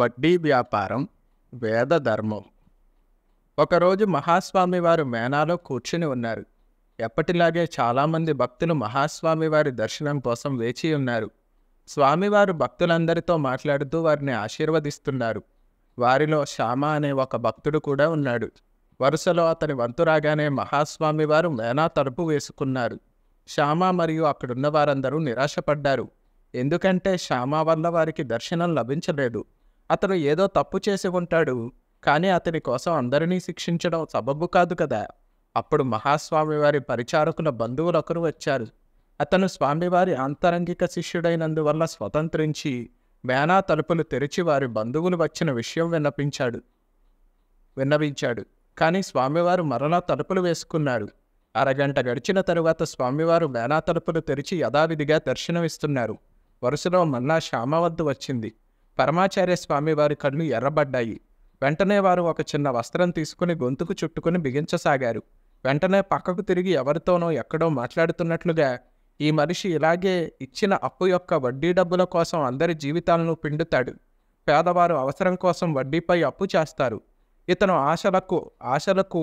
వడ్డీ వ్యాపారం వేద ధర్మం ఒకరోజు మహాస్వామి వారు మేనాలో కూర్చుని ఉన్నారు ఎప్పటిలాగే చాలామంది భక్తులు మహాస్వామి వారి దర్శనం కోసం వేచి ఉన్నారు స్వామివారు భక్తులందరితో మాట్లాడుతూ వారిని ఆశీర్వదిస్తున్నారు వారిలో శ్యామ అనే ఒక భక్తుడు కూడా ఉన్నాడు వరుసలో అతని వంతు రాగానే మహాస్వామి వారు మేనా తలుపు వేసుకున్నారు శ్యామ మరియు అక్కడున్న వారందరూ నిరాశపడ్డారు ఎందుకంటే శ్యామ వల్ల వారికి దర్శనం లభించలేదు అతను ఏదో తప్పు చేసి ఉంటాడు కానీ అతని కోసం అందరినీ శిక్షించడం సబబు కాదు కదా అప్పుడు మహాస్వామివారి వారి పరిచారకుల బంధువులొకరు వచ్చారు అతను స్వామివారి ఆంతరంగిక శిష్యుడైనందువల్ల స్వతంత్రించి మేనా తలుపులు తెరిచి వారి బంధువులు వచ్చిన విషయం విన్నపించాడు విన్నవించాడు కానీ స్వామివారు మరలా తలుపులు వేసుకున్నాడు అరగంట గడిచిన తరువాత స్వామివారు మేనా తలుపులు తెరిచి యథావిధిగా దర్శనమిస్తున్నారు వరుసలో మన్నా వద్ద వచ్చింది పరమాచార్య స్వామి వారి కళ్ళు ఎర్రబడ్డాయి వెంటనే వారు ఒక చిన్న వస్త్రం తీసుకుని గొంతుకు చుట్టుకుని బిగించసాగారు వెంటనే పక్కకు తిరిగి ఎవరితోనో ఎక్కడో మాట్లాడుతున్నట్లుగా ఈ మనిషి ఇలాగే ఇచ్చిన అప్పు యొక్క వడ్డీ డబ్బుల కోసం అందరి జీవితాలను పిండుతాడు పేదవారు అవసరం కోసం వడ్డీపై అప్పు చేస్తారు ఇతను ఆశలకు ఆశలకు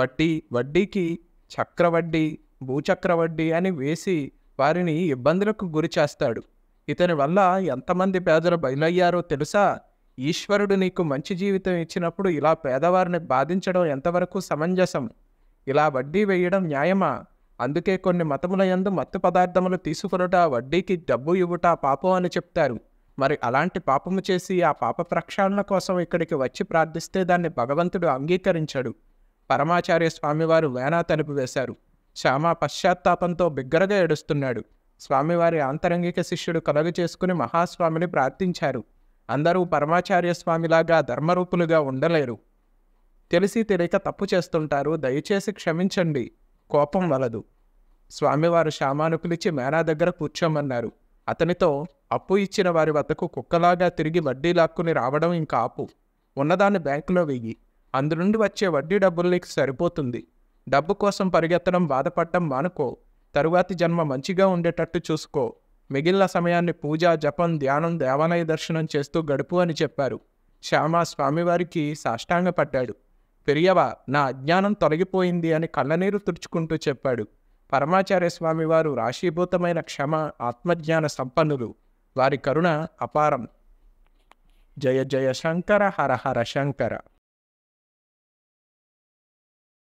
వడ్డీ వడ్డీకి చక్రవడ్డీ భూచక్రవడ్డీ అని వేసి వారిని ఇబ్బందులకు గురి చేస్తాడు ఇతని వల్ల ఎంతమంది పేదలు బయలయ్యారో తెలుసా ఈశ్వరుడు నీకు మంచి జీవితం ఇచ్చినప్పుడు ఇలా పేదవారిని బాధించడం ఎంతవరకు సమంజసం ఇలా వడ్డీ వేయడం న్యాయమా అందుకే కొన్ని మతముల యందు మత్తు పదార్థములు తీసుకునుట వడ్డీకి డబ్బు ఇవ్వుట పాపం అని చెప్తారు మరి అలాంటి పాపము చేసి ఆ పాప ప్రక్షాళన కోసం ఇక్కడికి వచ్చి ప్రార్థిస్తే దాన్ని భగవంతుడు అంగీకరించాడు పరమాచార్య స్వామివారు వేనా తలుపు వేశారు శ్యామ పశ్చాత్తాపంతో బిగ్గరగా ఏడుస్తున్నాడు స్వామివారి ఆంతరంగిక శిష్యుడు కలుగు చేసుకుని మహాస్వామిని ప్రార్థించారు అందరూ పరమాచార్య స్వామిలాగా ధర్మరూపులుగా ఉండలేరు తెలిసి తెలియక తప్పు చేస్తుంటారు దయచేసి క్షమించండి కోపం వలదు స్వామివారు శ్యామాను పిలిచి మేనా దగ్గర కూర్చోమన్నారు అతనితో అప్పు ఇచ్చిన వారి వద్దకు కుక్కలాగా తిరిగి వడ్డీ లాక్కుని రావడం ఇంకా ఆపు ఉన్నదాన్ని బ్యాంకులో వెయ్యి నుండి వచ్చే వడ్డీ డబ్బులు నీకు సరిపోతుంది డబ్బు కోసం పరిగెత్తడం బాధపడటం మానుకో తరువాతి జన్మ మంచిగా ఉండేటట్టు చూసుకో మిగిలిన సమయాన్ని పూజ జపం ధ్యానం దేవాలయ దర్శనం చేస్తూ గడుపు అని చెప్పారు శ్యామ స్వామివారికి సాష్టాంగ పట్టాడు పెరియవా నా అజ్ఞానం తొలగిపోయింది అని కళ్ళనీరు తుడుచుకుంటూ చెప్పాడు పరమాచార్య స్వామివారు రాశీభూతమైన క్షమ ఆత్మజ్ఞాన సంపన్నులు వారి కరుణ అపారం జయ జయ శంకర హర హర శంకర